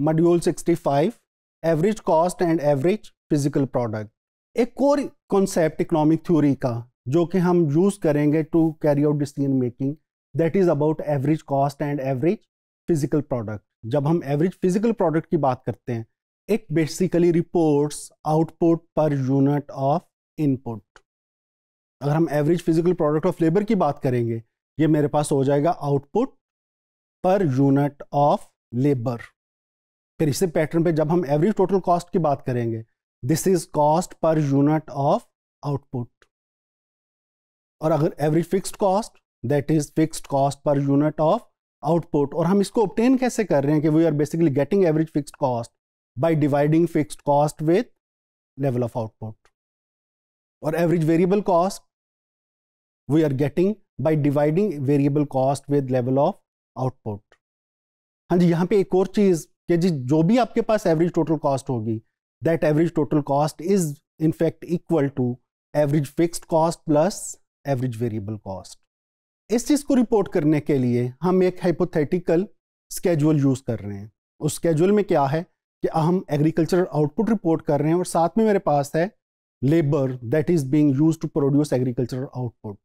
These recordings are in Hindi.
Module 65 average cost and average physical product एक कोर कॉन्सेप्ट इकोनॉमिक थ्योरी का जो कि हम यूज़ करेंगे to carry out decision making that is about average cost and average physical product जब हम एवरेज फिजिकल प्रोडक्ट की बात करते हैं एक basically reports output per unit of input अगर हम average physical product of labour की बात करेंगे ये मेरे पास हो जाएगा output per unit of labour फिर इसी पैटर्न पे जब हम एवरेज टोटल कॉस्ट की बात करेंगे this is cost per unit of output और अगर average fixed cost that is fixed cost per unit of output और हम इसको ऑप्टेन कैसे कर रहे हैं कि we are basically getting average fixed cost by dividing fixed cost with level of output और average variable cost we are getting by dividing variable cost with level of output हाँ जी यहाँ पे एक और चीज़ कि जी जो भी आपके पास एवरेज टोटल कॉस्ट होगी that average total cost is in fact equal to average fixed cost plus average variable cost इस चीज़ को रिपोर्ट करने के लिए हम एक हाइपोथेटिकल स्केजुअल यूज़ कर रहे हैं उस स्केजुअल में क्या है कि हम एग्रीकल्चरल आउटपुट रिपोर्ट कर रहे हैं और साथ में मेरे पास है labour that is being used to produce agricultural output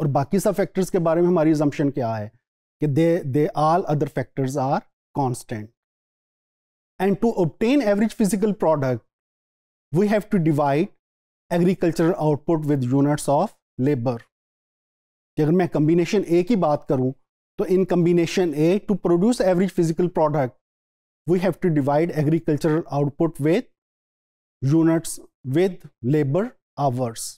और बाकी सब फैक्टर्स के बारे में हमारी जम्पन क्या है कि they they all other factors are constant And to obtain average physical product, we have to divide agriculture output with units of labour अगर मैं कंबिनेशन ए की बात करूं तो in combination A to produce average physical product we have to divide agricultural output with units with labour hours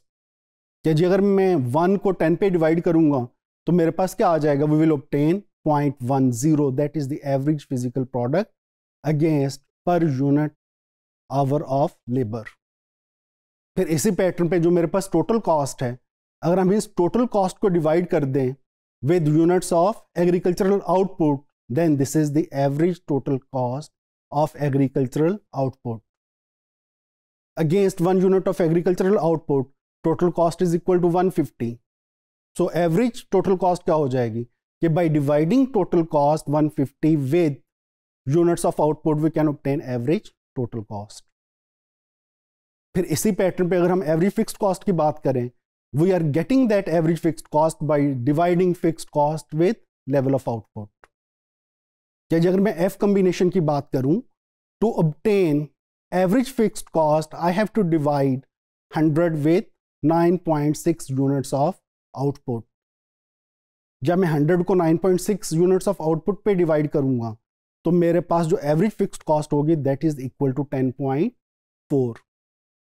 क्या जी अगर मैं वन को टेन पे डिवाइड करूंगा तो मेरे पास क्या आ जाएगा we will obtain point one zero that is the average physical product against per unit hour of labour फिर इसी पैटर्न पे जो मेरे पास टोटल कॉस्ट है अगर हम इस टोटल कॉस्ट को डिवाइड कर दें with units of agricultural output then this is the average total cost of agricultural output one unit of agricultural output total cost is equal to one 150 so average total cost क्या हो जाएगी कि dividing total cost one 150 with units of output we can obtain average total cost फिर इसी पैटर्न पे अगर हम एवरी फिक्स्ड कॉस्ट की बात करें we are getting that average fixed cost by dividing fixed cost with level of output जैसे अगर मैं एफ कम्बिनेशन की बात करूं to obtain average fixed cost I have to divide hundred with 9.6 units of output जब मैं 100 को 9.6 यूनिट्स ऑफ आउटपुट पे डिवाइड करूंगा तो मेरे पास जो एवरेज फिक्स्ड कॉस्ट होगी that is equal to ten point four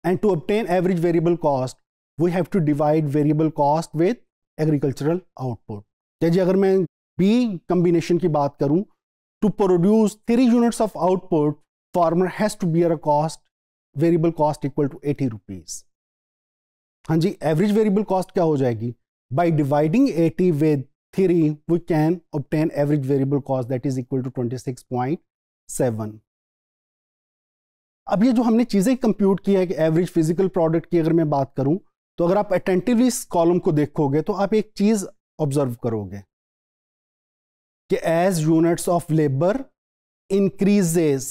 and to obtain average variable cost we have to divide variable cost with agricultural output जैसे अगर मैं बी कम्बिनेशन की बात करूं to produce three units of output farmer has to bear a cost variable cost equal to eighty rupees हाँ जी एवरेज वेरिएबल कॉस्ट क्या हो जाएगी by dividing eighty with theory, we can obtain average variable cost that is equal to 26.7. अब ये जो हमने चीज़ें कंप्यूट की है कि एवरेज फिजिकल प्रोडक्ट की अगर मैं बात करूं तो अगर आप अटेंटिवली इस कॉलम को देखोगे तो आप एक चीज़ ऑब्जर्व करोगे कि as units of labour increases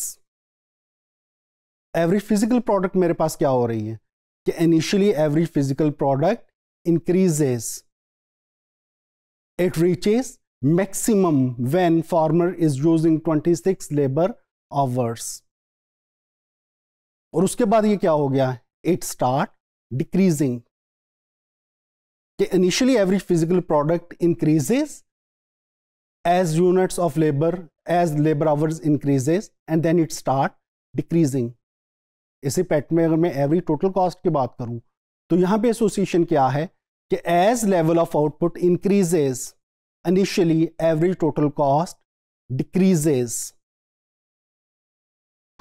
average physical product मेरे पास क्या हो रही है कि initially average physical product increases it it maximum when farmer is using twenty six labour hours और उसके बाद ये क्या हो गया it start decreasing initially average physical product increases as units of labour as labour hours increases and then it start decreasing इसी पैटर्न में अगर मैं एवरी टोटल कॉस्ट की बात करूं तो यहां पे एसोसिएशन क्या है as level of output increases, initially average total cost decreases.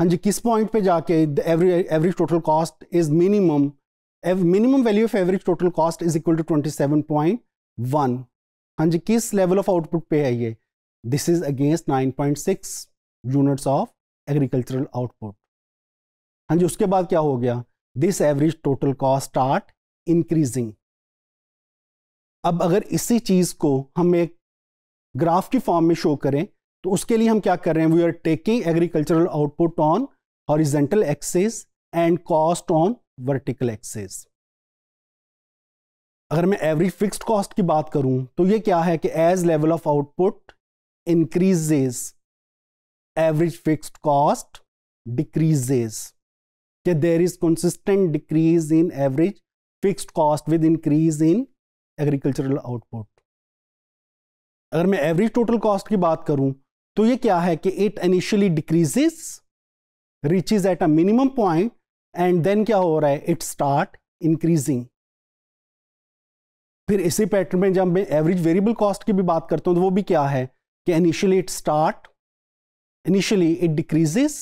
हाँ जी किस पॉइंट पे जाके average average total cost is minimum minimum value of average total cost is equal to 27.1 हाँ जी किस लेवल ऑफ आउटपुट पे है ये this is against 9.6 units of agricultural output हाँ जी उसके बाद क्या हो गया this average total cost start increasing अब अगर इसी चीज़ को हम एक ग्राफ की फॉर्म में शो करें तो उसके लिए हम क्या कर रहे हैं we are taking agricultural output on horizontal axis and cost on vertical axis अगर मैं एवरी फिक्स्ड कॉस्ट की बात करूं तो ये क्या है कि as level of output increases average fixed cost decreases there is consistent decrease in average fixed cost with increase in agricultural output अगर मैं एवरेज टोटल कॉस्ट की बात करूं तो ये क्या है कि it initially decreases reaches at a minimum point and then क्या हो रहा है इट स्टार्ट इंक्रीजिंग फिर इसी पैटर्न में जब मैं एवरेज वेरिएबल कॉस्ट की भी बात करता हूं तो वो भी क्या है कि initially it start initially it decreases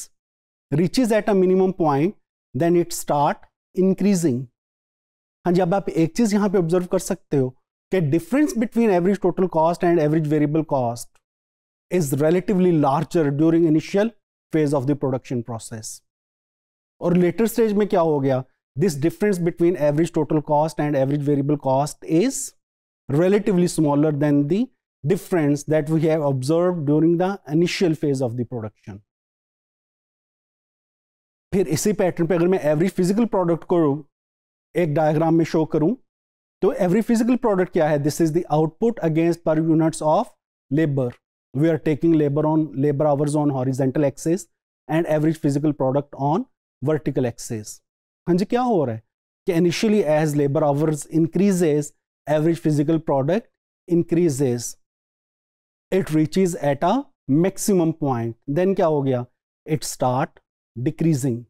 reaches at a minimum point then it start increasing हाँ जी अब आप एक चीज़ यहाँ पे ऑब्जर्व कर सकते हो कि difference between average total cost and average variable cost is relatively larger during initial phase of the production process और लेटर स्टेज में क्या हो गया this difference between average total cost and average variable cost is relatively smaller than the difference that we have observe during the initial phase of the production फिर इसी पैटर्न पे अगर मैं एवरेज फिजिकल प्रोडक्ट को एक डायग्राम में शो करूं तो एवरी फिजिकल प्रोडक्ट क्या है this is the output against per units of labour we are taking labour on labour hours on horizontal axis and average physical product on vertical axis हाँ जी क्या हो रहा है कि initially as labour hours increases average physical product increases it reaches at a maximum point then क्या हो गया it start decreasing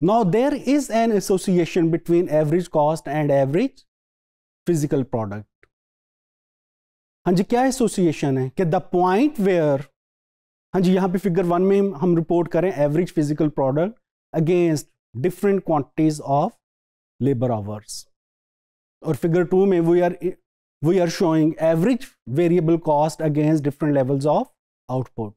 Now, there is an association between average cost and average physical product. And what is the association? That the point where, and here figure 1, we report average physical product against different quantities of labor hours. Or figure 2, we are, we are showing average variable cost against different levels of output.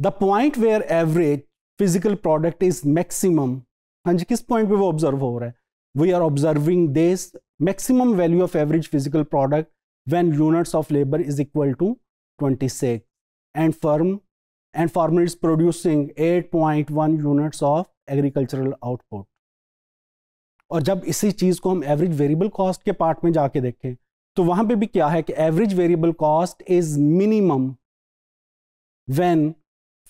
The point where average physical product is maximum हाँ जी किस पॉइंट पे वो ऑब्जर्व हो रहा है we are observing this maximum value of average physical product when units of labour is equal to 26 and firm and farmer is producing 8.1 units of agricultural output और जब इसी चीज़ को हम एवरेज वेरिएबल कॉस्ट के पार्ट में जाके देखें तो वहां पे भी क्या है कि average variable cost is minimum when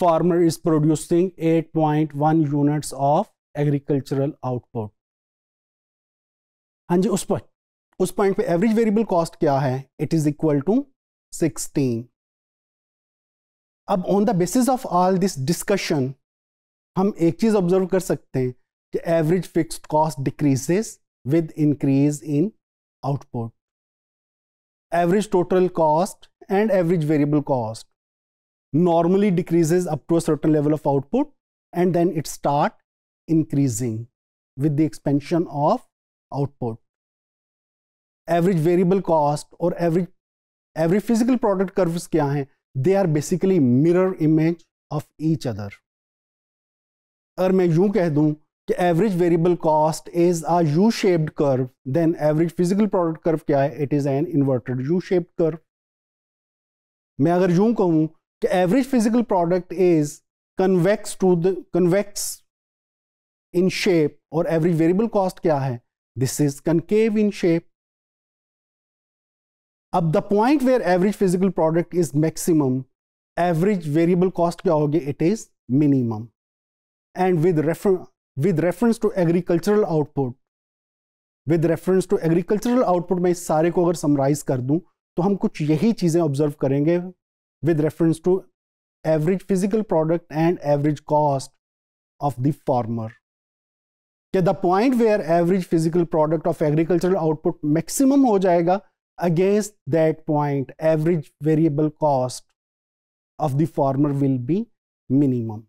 farmer is producing 8.1 units of agricultural output हाँ जी उस पॉइंट उस पॉइंट पे एवरेज वेरिएबल कॉस्ट क्या है it is equal to sixteen अब on the basis of all this discussion हम एक चीज ऑब्जर्व कर सकते हैं कि average fix cost decreases with increase in output average total cost and average variable cost normally decreases up to a certain level of output and then it increasing with the expansion of output. Average variable cost or average every physical product curves kya hain They are basically mirror image of each other. agar main yun keh dun ki average variable cost is a U-shaped curve, then average physical product curve kya hai It is an inverted U-shaped curve. main agar yun kahun ki average physical product is convex to the convex in shape और एवरी वेरिएबल कॉस्ट क्या है this is concave in shape अब the point where average physical product is maximum average variable cost क्या होगी it is minimum and with refer with reference to agricultural output with reference to agricultural output में इस सारे को अगर समराइज कर दूं तो हम कुछ यही चीज़ें ऑब्जर्व करेंगे with reference to average physical product and average cost of the farmer कि the point where average physical product of agricultural output maximum हो जाएगा against that point average variable cost of the farmer will be minimum